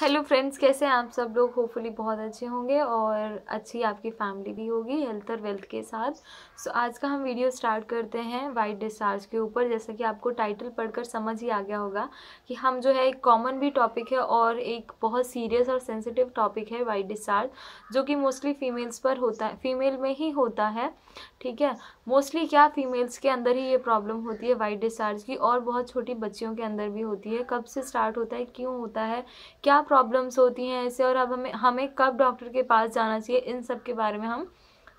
hello friends कैसे हैं आप सब लोग होपफुली बहुत अच्छे होंगे और अच्छी आपकी फैमिली भी होगी हेल्थ और वेल्थ के साथ सो आज का हम वीडियो स्टार्ट करते हैं वाइट डिस्चार्ज के ऊपर जैसा कि आपको टाइटल पढ़कर समझ ही आ गया होगा कि हम जो है एक कॉमन भी टॉपिक है और एक बहुत सीरियस और सेंसिटिव टॉपिक है वाइट डिस्चार्ज जो कि मोस्टली फीमेल्स पर होता है फीमेल में ही होता है ठीक है मोस्टली क्या फीमेल्स के अंदर ही ये प्रॉब्लम होती है वाइट डिस्चार्ज की और बहुत छोटी बच्चियों के अंदर भी होती है कब से स्टार्ट होता है क्यों होता है क्या प्रॉब्लम्स होती हैं ऐसे और अब हमें हमें कब डॉक्टर के पास जाना चाहिए इन सब के बारे में हम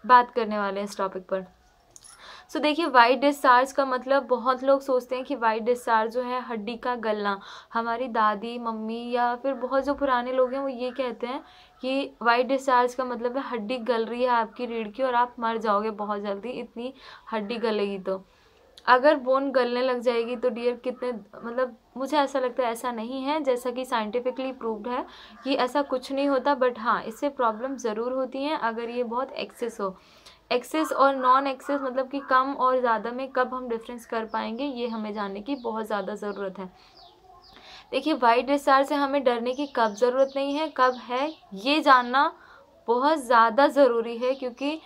बात करने वाले हैं इस टॉपिक पर सो so, देखिए वाइट डिस्चार्ज का मतलब बहुत लोग सोचते हैं कि वाइट डिस्चार्ज जो है हड्डी का गलना हमारी दादी मम्मी या फिर बहुत जो पुराने लोग हैं वो ये कहते हैं कि वाइट डिस्चार्ज का मतलब है हड्डी गल रही है आपकी रीढ़ की और आप मर जाओगे बहुत जल्दी इतनी हड्डी गलेगी तो अगर बोन गलने लग जाएगी तो डियर कितने मतलब मुझे ऐसा लगता है ऐसा नहीं है जैसा कि साइंटिफिकली प्रूव्ड है कि ऐसा कुछ नहीं होता बट हाँ इससे प्रॉब्लम ज़रूर होती हैं अगर ये बहुत एक्सेस हो एक्सेस और नॉन एक्सेस मतलब कि कम और ज़्यादा में कब हम डिफरेंस कर पाएंगे ये हमें जानने की बहुत ज़्यादा ज़रूरत है देखिए वाइट डिस्चार्ज से हमें डरने की कब ज़रूरत नहीं है कब है ये जानना बहुत ज़्यादा ज़रूरी है क्योंकि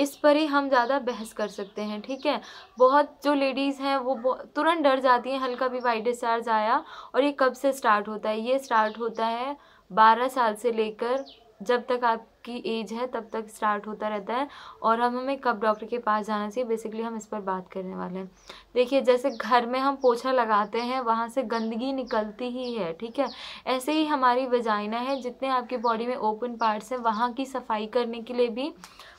इस पर ही हम ज़्यादा बहस कर सकते हैं ठीक है बहुत जो लेडीज़ हैं वो तुरंत डर जाती हैं हल्का भी वाइट डिस्चार्ज आया और ये कब से स्टार्ट होता है ये स्टार्ट होता है बारह साल से लेकर जब तक आपकी एज है तब तक स्टार्ट होता रहता है और हम हमें कब डॉक्टर के पास जाना चाहिए बेसिकली हम इस पर बात करने वाले हैं देखिए जैसे घर में हम पोछा लगाते हैं वहाँ से गंदगी निकलती ही है ठीक है ऐसे ही हमारी वजाइना है जितने आपकी बॉडी में ओपन पार्ट्स हैं वहाँ की सफाई करने के लिए भी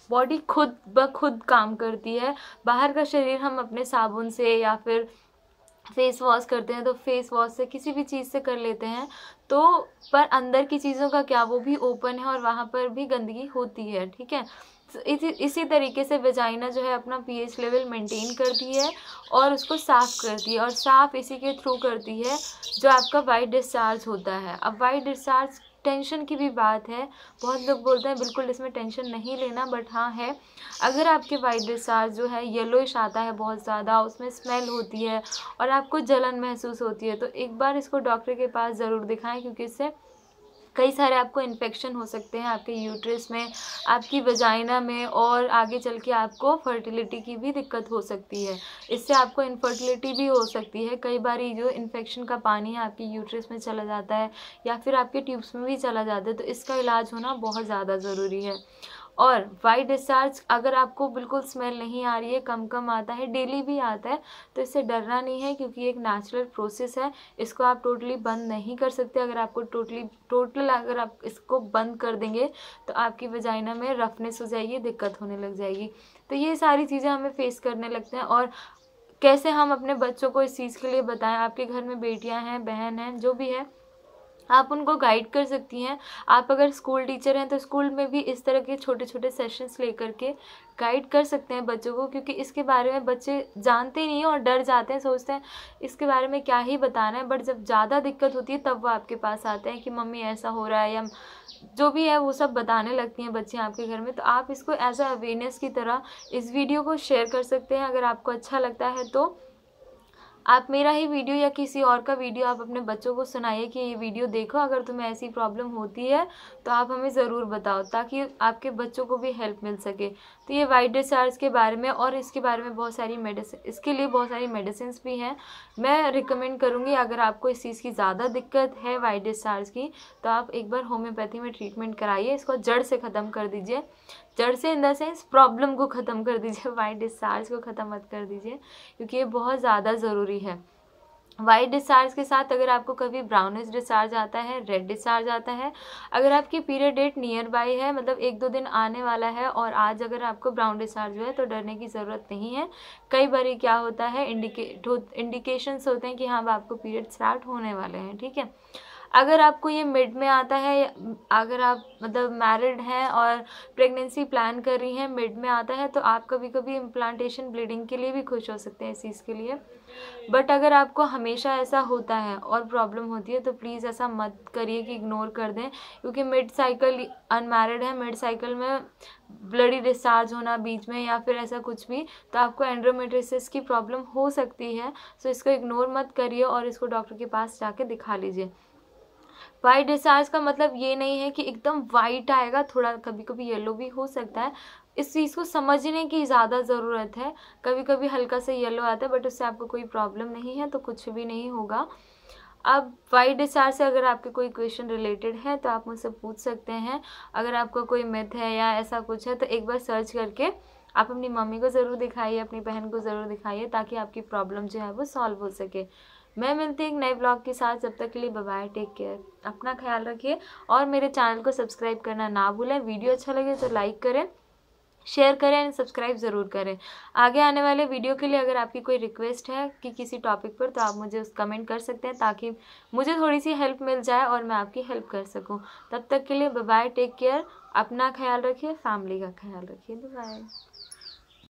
बॉडी खुद ब खुद काम करती है बाहर का शरीर हम अपने साबुन से या फिर फेस वॉश करते हैं तो फेस वॉश से किसी भी चीज़ से कर लेते हैं तो पर अंदर की चीज़ों का क्या वो भी ओपन है और वहाँ पर भी गंदगी होती है ठीक है तो इसी इसी तरीके से वेजाइना जो है अपना पीएच लेवल मेंटेन करती है और उसको साफ़ करती है और साफ़ इसी के थ्रू करती है जो आपका वाइट डिस्चार्ज होता है अब वाइट डिस्चार्ज टेंशन की भी बात है बहुत लोग बोलते हैं बिल्कुल इसमें टेंशन नहीं लेना बट हाँ है अगर आपके वाइट डिस्चार्ज जो है येलोइश आता है बहुत ज़्यादा उसमें स्मेल होती है और आपको जलन महसूस होती है तो एक बार इसको डॉक्टर के पास ज़रूर दिखाएं क्योंकि इससे कई सारे आपको इन्फेक्शन हो सकते हैं आपके यूट्रस में आपकी वजाइना में और आगे चल के आपको फर्टिलिटी की भी दिक्कत हो सकती है इससे आपको इनफर्टिलिटी भी हो सकती है कई बार जो इन्फेक्शन का पानी है आपकी यूट्रस में चला जाता है या फिर आपके ट्यूब्स में भी चला जाता है तो इसका इलाज होना बहुत ज़्यादा ज़रूरी है और वाइट डिस्चार्ज अगर आपको बिल्कुल स्मेल नहीं आ रही है कम कम आता है डेली भी आता है तो इससे डरना नहीं है क्योंकि एक नेचुरल प्रोसेस है इसको आप टोटली बंद नहीं कर सकते अगर आपको टोटली टोटल अगर आप इसको बंद कर देंगे तो आपकी वजाइना में रफनेस हो जाएगी दिक्कत होने लग जाएगी तो ये सारी चीज़ें हमें फेस करने लगते हैं और कैसे हम अपने बच्चों को इस चीज़ के लिए बताएं आपके घर में बेटियां हैं बहन हैं जो भी है आप उनको गाइड कर सकती हैं आप अगर स्कूल टीचर हैं तो स्कूल में भी इस तरह के छोटे छोटे सेशंस लेकर के गाइड कर सकते हैं बच्चों को क्योंकि इसके बारे में बच्चे जानते नहीं हैं और डर जाते हैं सोचते हैं इसके बारे में क्या ही बताना है बट जब ज़्यादा दिक्कत होती है तब वो आपके पास आते हैं कि मम्मी ऐसा हो रहा है या जो भी है वो सब बताने लगती हैं बच्चे आपके घर में तो आप इसको एज अ अवेयरनेस की तरह इस वीडियो को शेयर कर सकते हैं अगर आपको अच्छा लगता है तो आप मेरा ही वीडियो या किसी और का वीडियो आप अपने बच्चों को सुनाइए कि ये वीडियो देखो अगर तुम्हें ऐसी प्रॉब्लम होती है तो आप हमें ज़रूर बताओ ताकि आपके बच्चों को भी हेल्प मिल सके तो ये वाइट डिस्चार्ज के बारे में और इसके बारे में बहुत सारी मेडिसिन इसके लिए बहुत सारी मेडिसिन भी हैं मैं रिकमेंड करूँगी अगर आपको इस चीज़ की ज़्यादा दिक्कत है वाइट डिस्चार्ज की तो आप एक बार होम्योपैथी में ट्रीटमेंट कराइए इसको जड़ से ख़त्म कर दीजिए जड़ से इन द सेंस प्रॉब्लम को ख़त्म कर दीजिए वाइट डिस्चार्ज को ख़त्म मत कर दीजिए क्योंकि ये बहुत ज़्यादा ज़रूरी जरूरी है वाइट डिस्चार्ज के साथ अगर आपको कभी ब्राउनिज डिस्चार्ज आता है रेड डिस्चार्ज आता है अगर आपकी पीरियड डेट नियर बाई है मतलब एक दो दिन आने वाला है और आज अगर आपको ब्राउन डिस्चार्ज हुआ है तो डरने की ज़रूरत नहीं है कई बार क्या होता है इंडिकेट इंडिकेशंस होते हैं कि हाँ आपको पीरियड स्टार्ट होने वाले हैं ठीक है अगर आपको ये मिड में आता है अगर आप मतलब मैरिड हैं और प्रेगनेंसी प्लान कर रही हैं मिड में आता है तो आप कभी कभी इम्प्लांटेशन ब्लीडिंग के लिए भी खुश हो सकते हैं इस चीज़ के लिए बट अगर आपको हमेशा ऐसा होता है और प्रॉब्लम होती है तो प्लीज़ ऐसा मत करिए कि इग्नोर कर दें क्योंकि मिड साइकिल अनमैरिड है मिड साइकिल में ब्लडी डिस्चार्ज होना बीच में या फिर ऐसा कुछ भी तो आपको एंड्रोमेट्रिसिस की प्रॉब्लम हो सकती है सो इसको इग्नोर मत करिए और इसको डॉक्टर के पास जाके दिखा लीजिए वाइट डिसार्ज का मतलब ये नहीं है कि एकदम वाइट आएगा थोड़ा कभी कभी येलो भी हो सकता है इस चीज़ को समझने की ज़्यादा ज़रूरत है कभी कभी हल्का सा येलो आता है बट उससे आपको कोई प्रॉब्लम नहीं है तो कुछ भी नहीं होगा अब वाइट डिसार्ज से अगर आपके कोई क्वेश्चन रिलेटेड है तो आप मुझसे पूछ सकते हैं अगर आपका कोई मिथ है या ऐसा कुछ है तो एक बार सर्च करके आप अपनी मम्मी को ज़रूर दिखाइए अपनी बहन को ज़रूर दिखाइए ताकि आपकी प्रॉब्लम जो है वो सॉल्व हो सके मैं मिलती हूँ एक नए ब्लॉग के साथ जब तक के लिए बाय टेक केयर अपना ख्याल रखिए और मेरे चैनल को सब्सक्राइब करना ना भूलें वीडियो अच्छा लगे तो लाइक करें शेयर करें एंड सब्सक्राइब ज़रूर करें आगे आने वाले वीडियो के लिए अगर आपकी कोई रिक्वेस्ट है कि किसी टॉपिक पर तो आप मुझे उस कमेंट कर सकते हैं ताकि मुझे थोड़ी सी हेल्प मिल जाए और मैं आपकी हेल्प कर सकूं तब तक के लिए बाय टेक केयर अपना ख्याल रखिए फैमिली का ख्याल रखिए बाय